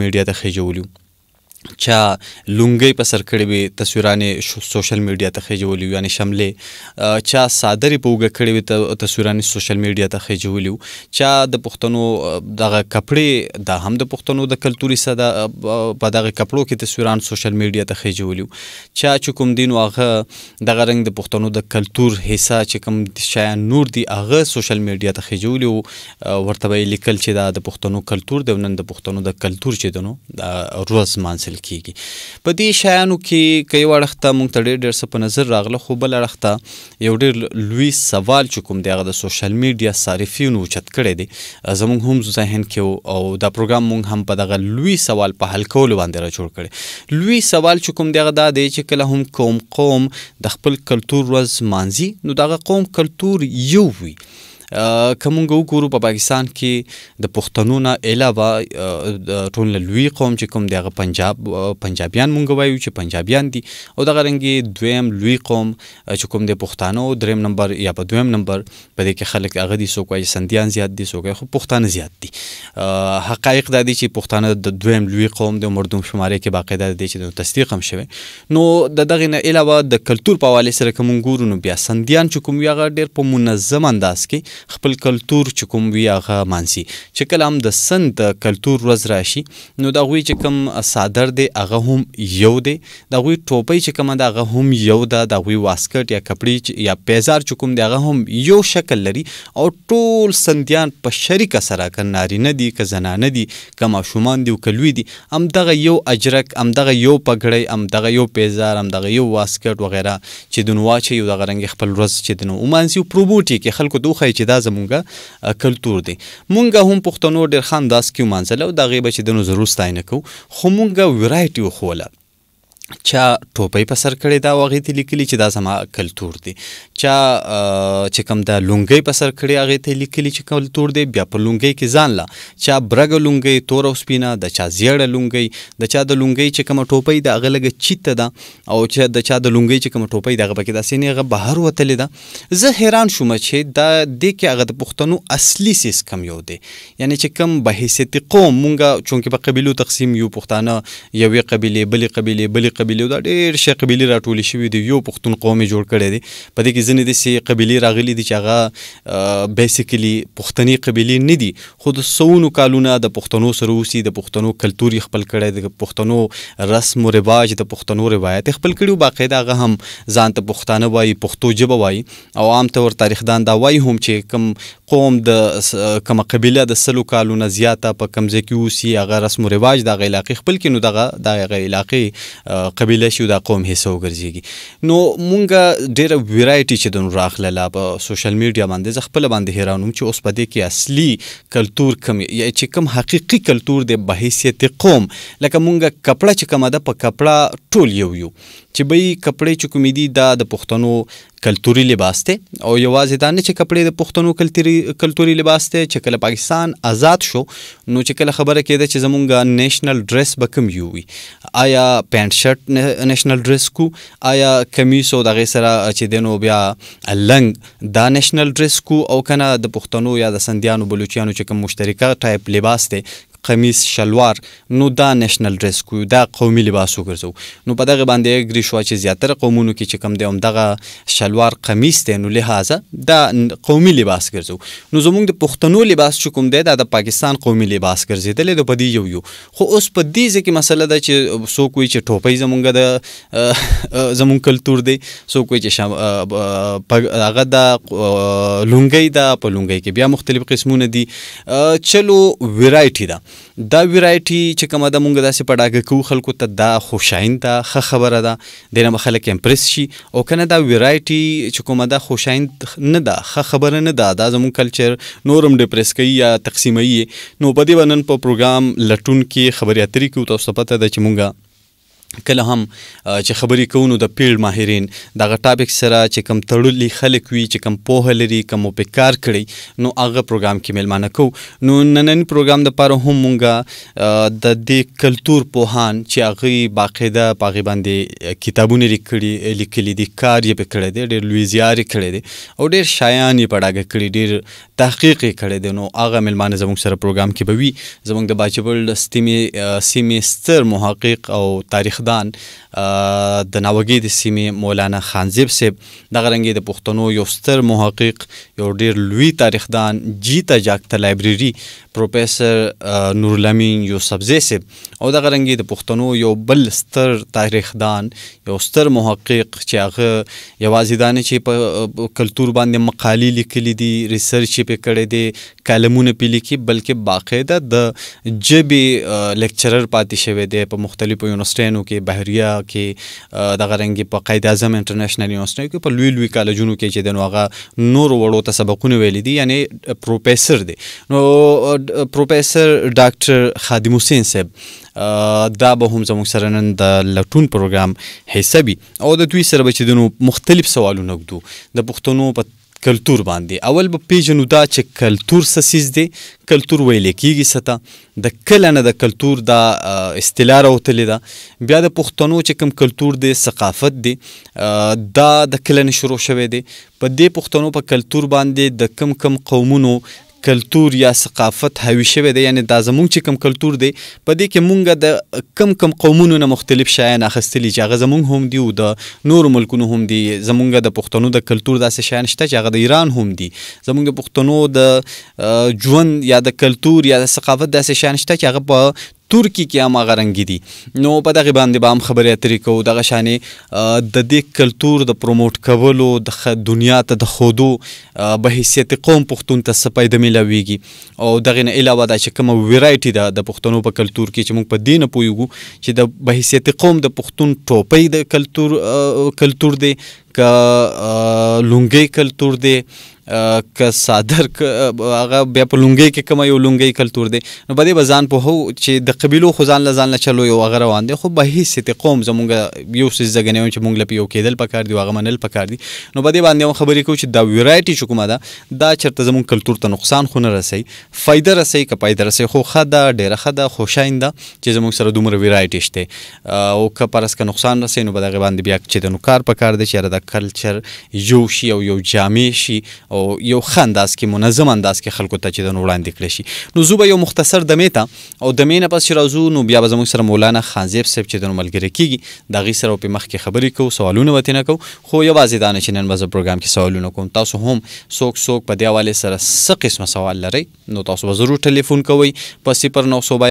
میډیا ته خېژولي چا لونګي په سر کړې وي تصویرانه سوشل میډیا ته خېجولې یعنی شملې چا صادرې په وګ کړې وي تصویرانه سوشل میډیا ته خېجولې چا د پښتنو دغه کپړې د هم د پښتنو د کلتوري صدا په دغه کپړو کې تصویران سوشل میډیا ته خېجولې چا چې کوم دین واغه دغه رنګ د پښتنو د کلتور حصہ چې کوم شایان نور دی هغه سوشل میډیا ته خېجولې ورته لیکل چې دا د پښتنو کلتور د نن د پښتنو د کلتور چې دنو روز مانسل ویل کیږي په دې شایانو کې کيو اړخته مونږ ته ډېر ډېر څه په نظر راغله خو بل اړخته یو ډېر لوی سوال چې کوم دی هغه د سوشل میډیا صارفینو چت کړي دي زموږ هم ذهن کې او دا پروګرام مونږ هم په دغه لوی سوال په حل کولو باندې را جوړ کړي لوی سوال چې کوم دی هغه دا دی چې کله هم قوم قوم د خپل کلتور ورځ مانځي نو دغه قوم کلتور یو وي کومګو ګورو په پاکستان کې د پښتنو نه علاوه ټول لوی قوم چې کوم دغه پنجاب پنجابیان مونږ وایو چې پنجابیان دي او دغه رنګي دویم لوی قوم چې کوم د پښتنو دریم نمبر یا په دویم نمبر په دې کې خلک هغه دي سو کوي سندیان زیات دي سو کوي خو پښتانه زیات دي حقایق د دې چې پښتانه د دویم لوی قوم د مردوم شمارې کې باقاعده دي چې تصدیق هم شوی نو د دغه نه علاوه د کلتور په حواله سره کوم ګورو نو بیا سندیان چې کوم یغه ډیر په منظم انداز کې خپل کلچر چې کوم وی هغه مانسي چې کلام د سند کلچر ورځ راشي نو دا غوي چې کوم صادر دی هغه هم یو دی دا غوي ټوپۍ چې کوم دا هغه هم یو دا دا غوي واسکټ یا کپړی یا پیزار چې کوم دی هغه هم یو شکل لري او ټول سندیان په شریک سره کنا ناري نه دي که زنانه دي که ماشومان دي او کلوي دي ام دغه یو اجرک ام دغه یو پګړی ام دغه یو پیزار ام دغه یو واسکټ وغیرہ چې دنوا چې یو دغه رنګ خپل ورځ چې دنو اومانسي پروبوټي کې خلکو دوخه چې چې دا زمونږه کلچر دی مونږ هم پښتنو ډیر خانداس کې مانځل او دا غیبه چې د نو ضرور ستاینه کوو خو مونږه ورایټي خوله چا ټوپۍ په سر کړې دا واغې ته لیکلي چې دا زما کلتور دی چا چې کوم دا لونګۍ په سر کړې هغه ته لیکلي چې کلتور دی بیا په لونګۍ کې ځان لا چا برګ لونګۍ تور او سپینه د چا زیړه لونګۍ د چا د لونګۍ چې کوم ټوپۍ دا غلګه چیت ده او چې د چا د لونګۍ چې کوم ټوپۍ دغه پکې داسې نه غ بهر وتلې ده زه حیران شوم چې دا د کې هغه د پښتنو اصلي سیس کم یو دی یعنی چې کوم به حیثیت قوم مونږه چونکه په قبيلو تقسیم یو پښتانه یوې قبيله بلې قبيله بلې قبيله دا ډېر شي قبيله راټولې شوې دي یو پښتون قوم جوړ کړي دي په دې کې ځنې د سي قبيله راغلي دي چې هغه بیسیکلی پښتني قبيله نه دي خو د سونو کالونه د پښتنو سره اوسي د پښتنو کلتوري خپل کړي د پښتنو رسم او رواج د پښتنو روایت خپل کړي او باقاعده هغه هم ځان ته پښتانه وایي پښتو ژبه وایي او عام طور تاریخدان دا وایي هم چې کم قوم د کم قبيله د سلو کالونه زیاته په کمزې کې اوسي هغه رسم او رواج د علاقې خپل کې نو دغه د علاقې قبيله شي او د قوم حصہ وګرځيږي نو مونږه ډېر ویرایټي چې دنو راخلله په سوشل میډیا باندې خپل باندې حیرانوم چې اوس په دې کې اصلي کلچر کم یا چې کم حقيقي کلچر د بحیثیت قوم لکه مونږه کپړه چې کومه ده په کپړه ټول یو یو چې به کپړې چې کومې دي دا د پښتنو کلتوري لباس ته او یوازې دا نه چې کپړې د پښتنو کلتوري کلتوري لباس ته چې کله پاکستان آزاد شو نو چې کله خبره کېده چې زمونږ نېشنل ډریس به کوم یو وي آیا پینټ شرټ نېشنل ډریس کو آیا کمیس او دغه سره چې دینو بیا لنګ دا نېشنل ډریس کو او کنه د پښتنو یا د سندیانو بلوچیانو چې کوم مشترکه ټایپ لباس ته قمیص شلوار نو دا نېشنل ډریس کو دا قومي لباس وګرځو نو په دغه باندې ګری شو چې زیاتره قومونو کې چې کم دی هم دغه شلوار قمیص دی نو لہذا دا قومي لباس ګرځو نو زموږ د پښتنو لباس چې کوم دی دا د پاکستان قومي لباس ګرځیدل د پدی یو یو خو اوس په دې ځکه مسله ده چې سو کوی چې ټوپۍ زمونږ د زمونږ کلتور دی سو کوی چې هغه د لونګۍ دا په لونګۍ کې بیا مختلف قسمونه دي چلو ویرایټي ده دا ویرایټي چې کومه د مونږ داسې پډاګه کو خلکو ته دا خوشاین ته ښه خبره ده د نه خلک امپریس شي او کنه دا ویرایټي چې کومه دا خوشاین نه ده ښه خبره نه ده دا زموږ کلچر نورم ډیپریس کوي یا تقسیمي نو په دې باندې په پروګرام لټون کې خبري اترې کو تاسو پته ده چې مونږه کله هم چې خبرې کوونو د پیلډ ماهرین دغه ټاپک سره چې کم تړلي خلک وي چې کم پوهه لري کم په کار کړي نو هغه پروګرام کې میلمانه کو نو ننن پروګرام د پاره هم مونږه د دې کلچر پوهان چې هغه باقاعده پاغي باندې کتابونه لیکلي لیکلي دي کار یې پکړه دي ډېر لوی زیار کړي دي او ډېر شایان یې پړاګه کړي ډېر تحقیق یې کړي دي نو هغه میلمانه زموږ سره پروګرام کې به وي زموږ د باچبل سیمه سیمستر محقق او تاریخ افغان د ناوګي د سیمې مولانا خانزیب صاحب دغه رنګي د پښتنو یو ستر محقق یو ډیر لوی تاریخدان جیتا جاکتا لایبرری پروفیسور نورلمین یوسفزی صاحب او دغه رنګي د پښتنو یو بل ستر تاریخدان یو ستر محقق چې هغه یوازې دانه چې په کلتور باندې مقالې لیکلې دي ریسرچ یې کړې دي کالمونه په لیکي بلکې باقاعده د جبې لیکچرر پاتې شوی دی په مختلفو یونیورسيټو کې بهریا کې دغه رنګي په قائد اعظم انټرنیشنل یونیورسيټو کې په لوی لوی کالجونو کې چې د نوغه نور وړو ته سبقونه ویل دي یعنی پروفیسور دی نو پروفیسور ډاکټر خادم حسین صاحب دا به هم زموږ سره نن د لټون پروګرام حصہ وي او د دوی سره به چې دنو مختلف سوالونه وکړو د پښتنو په کلتور باندې اول به پیژنو دا چې کلتور څه سیز دی کلتور ویل کیږي ستا د کله نه د کلتور دا اصطلاح راوتلې ده بیا د پښتنو چې کوم کلتور دی ثقافت دی دا د کله نه شروع شوه دی په دې پښتنو په کلتور باندې د کم کم قومونو کلتور یا ثقافت هوی شوی دی یعنی دا زمونږ چې کم کلتور دی په دې کې مونږ د کم کم قومونو نه مختلف شایان اخستلی چې هغه زمونږ هم دی او د نور ملکونو هم دی زمونږ د پښتنو د کلتور داسې شایان شته چې هغه د ایران هم دی زمونږ د پښتنو د ژوند یا د کلتور یا د ثقافت داسې شایان شته چې هغه په ترکی کې هم هغه رنګ دي نو په دغه باندې به هم خبرې اترې کوو دغه شانې د دې کلچر د پروموټ کولو د دنیا ته د خودو به حیثیت قوم پښتون ته سپای د ملاويږي او دغه نه علاوه دا چې کوم ویرایټي ده د پښتنو په کلچر کې چې موږ په دین پویو چې د به حیثیت قوم د پښتون ټوپۍ د کلچر کلچر دی که لونګي کلتور دی که صادر هغه بیا په لونګي کې کوم یو لونګي کلتور دی نو بده بزان په هو چې د قبيلو خزان لزان نه چلو یو غره روان دي خو به هیڅ ته قوم زمونږ یو څه زګنیو چې مونږ لپاره یو کېدل پکار دی واغه منل پکار دی نو بده باندې خبرې کو چې دا ویرایټي حکومت دا دا چرته زمونږ کلتور ته نقصان خو نه رسي فایده رسي که پایده رسي خو خدا ډیره خدا خوشاینده چې زمونږ سره دومره ویرایټي شته او که پرس که نقصان رسي نو بده باندې بیا چې د نو کار پکار دی چې را د کلچر یو شي او یو جامع شي او یو خانداز کې منظم انداز کې خلکو ته چې د وړاندې کړی شي نو زه به یو مختصر دمې ته او دمې نه پس چې راځو نو بیا به زموږ سره مولانا خانزیب صاحب چې د ملګری کیږي د هغې سره په مخ کې خبرې کوو سوالونه وته نه کوو خو یوازې دا نه چې نن به زه پروګرام کې سوالونه کوم تاسو هم څوک څوک په دې حواله سره څه قسمه سوال لرئ نو تاسو به ضرور ټلیفون کوئ په صفر نو سو